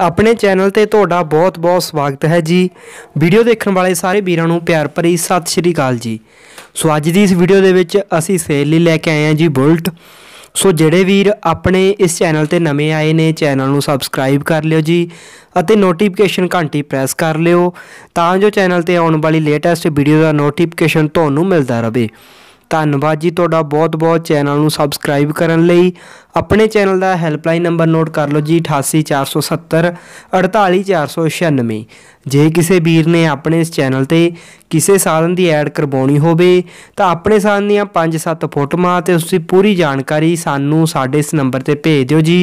ਆਪਣੇ ਚੈਨਲ ਤੇ ਤੁਹਾਡਾ ਬਹੁਤ-ਬਹੁਤ ਸਵਾਗਤ ਹੈ ਜੀ ਵੀਡੀਓ ਦੇਖਣ ਵਾਲੇ ਸਾਰੇ ਵੀਰਾਂ ਨੂੰ ਪਿਆਰ ਭਰੀ ਸਤਿ ਸ਼੍ਰੀ ਅਕਾਲ ਜੀ ਸੋ ਅੱਜ ਦੀ ਇਸ ਵੀਡੀਓ ਦੇ ਵਿੱਚ ਅਸੀਂ ਸੇਲ ਲਈ ਲੈ ਕੇ ਆਏ ਹਾਂ ਜੀ ਬੁਲਟ ਸੋ ਜਿਹੜੇ ਵੀਰ ਆਪਣੇ ਇਸ ਚੈਨਲ ਤੇ ਨਵੇਂ ਆਏ ਨੇ ਚੈਨਲ ਨੂੰ ਸਬਸਕ੍ਰਾਈਬ ਕਰ ਲਿਓ ਜੀ ਅਤੇ ਨੋਟੀਫਿਕੇਸ਼ਨ ਘੰਟੀ ਪ੍ਰੈਸ ਕਰ ਲਿਓ ਤਾਂ ਜੋ ਚੈਨਲ ਤੇ ਆਉਣ ਵਾਲੀ ਲੇਟੈਸਟ ਵੀਡੀਓ ਦਾ ਨੋਟੀਫਿਕੇਸ਼ਨ ਤੁਹਾਨੂੰ ਮਿਲਦਾ ਰਹੇ ਧੰਨਵਾਦ ਜੀ ਤੁਹਾਡਾ ਬਹੁਤ-ਬਹੁਤ ਚੈਨਲ ਨੂੰ ਸਬਸਕ੍ਰਾਈਬ ਕਰਨ ਲਈ ਆਪਣੇ ਚੈਨਲ ਦਾ ਹੈਲਪਲਾਈਨ ਨੰਬਰ ਨੋਟ ਕਰ ਲਓ ਜੀ 88470 48496 ਜੇ ਕਿਸੇ ਵੀਰ ਨੇ ਆਪਣੇ ਇਸ ਚੈਨਲ ਤੇ ਕਿਸੇ ਸਾਧਨ ਦੀ ਐਡ ਕਰਵਾਉਣੀ ਹੋਵੇ ਤਾਂ ਆਪਣੇ ਸਾਧਨ ਦੀਆਂ 5-7 ਫੋਟੋਆਂ ਤੇ ਉਸ ਦੀ ਪੂਰੀ ਜਾਣਕਾਰੀ ਸਾਨੂੰ ਸਾਡੇ ਇਸ ਨੰਬਰ ਤੇ ਭੇਜ ਦਿਓ ਜੀ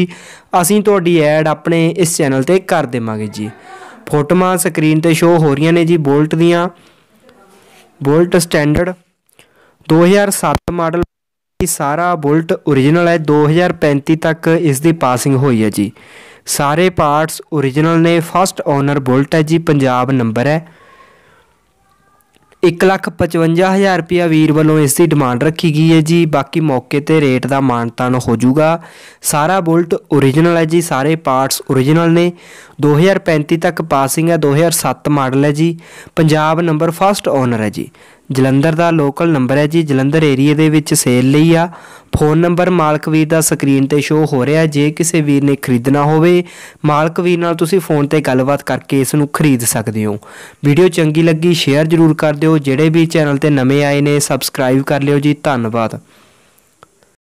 ਅਸੀਂ ਤੁਹਾਡੀ ਐਡ ਆਪਣੇ ਇਸ ਚੈਨਲ ਤੇ ਕਰ ਦੇਵਾਂਗੇ ਜੀ ਫੋਟੋਆਂ ਸਕਰੀਨ ਤੇ ਸ਼ੋ ਹੋ ਰਹੀਆਂ ਨੇ ਜੀ ਬੋਲਟ ਦੀਆਂ ਬੋਲਟ ਸਟੈਂਡਰਡ 2007 ਮਾਡਲ ਇਹ ਸਾਰਾ ਬੁਲਟ origignal ਹੈ 2035 ਤੱਕ ਇਸ ਦੀ ਪਾਸਿੰਗ ਹੋਈ ਹੈ ਜੀ ਸਾਰੇ ਪਾਰਟਸ origignal ਨੇ ਫਸਟ ਓਨਰ ਬੁਲਟ ਹੈ ਜੀ ਪੰਜਾਬ ਨੰਬਰ ਹੈ 155000 ਰੁਪਿਆ ਵੀਰ ਵੱਲੋਂ ਇਸ ਦੀ ਡਿਮਾਂਡ ਰੱਖੀ ਗਈ ਹੈ ਜੀ ਬਾਕੀ ਮੌਕੇ ਤੇ ਰੇਟ ਦਾ ਮਾਨਤਾਨ ਹੋ ਜਾਊਗਾ ਸਾਰਾ ਬੁਲਟ origignal ਹੈ ਜੀ ਸਾਰੇ ਪਾਰਟਸ origignal ਨੇ 2035 ਤੱਕ ਪਾਸਿੰਗ ਹੈ 2007 ਮਾਡਲ ਹੈ ਜੀ ਪੰਜਾਬ ਨੰਬਰ ਫਸਟ ਓਨਰ ਹੈ ਜੀ ਜਲੰਧਰ ਦਾ ਲੋਕਲ ਨੰਬਰ ਹੈ ਜੀ ਜਲੰਧਰ ਏਰੀਆ ਦੇ ਵਿੱਚ ਸੇਲ ਲਈ ਆ ਫੋਨ ਨੰਬਰ ਮਾਲਕ ਵੀਰ ਦਾ ਸਕਰੀਨ ਤੇ ਸ਼ੋ ਹੋ ਰਿਹਾ ਜੇ ਕਿਸੇ ਵੀਰ ਨੇ ਖਰੀਦਣਾ ਹੋਵੇ ਮਾਲਕ ਵੀਰ ਨਾਲ ਤੁਸੀਂ ਫੋਨ ਤੇ ਗੱਲਬਾਤ ਕਰਕੇ ਇਸ ਨੂੰ ਖਰੀਦ ਸਕਦੇ ਹੋ ਵੀਡੀਓ ਚੰਗੀ ਲੱਗੀ ਸ਼ੇਅਰ ਜ਼ਰੂਰ ਕਰ ਦਿਓ ਜਿਹੜੇ ਵੀ ਚੈਨਲ ਤੇ ਨਵੇਂ ਆਏ ਨੇ ਸਬਸਕ੍ਰਾਈਬ ਕਰ ਲਿਓ ਜੀ ਧੰਨਵਾਦ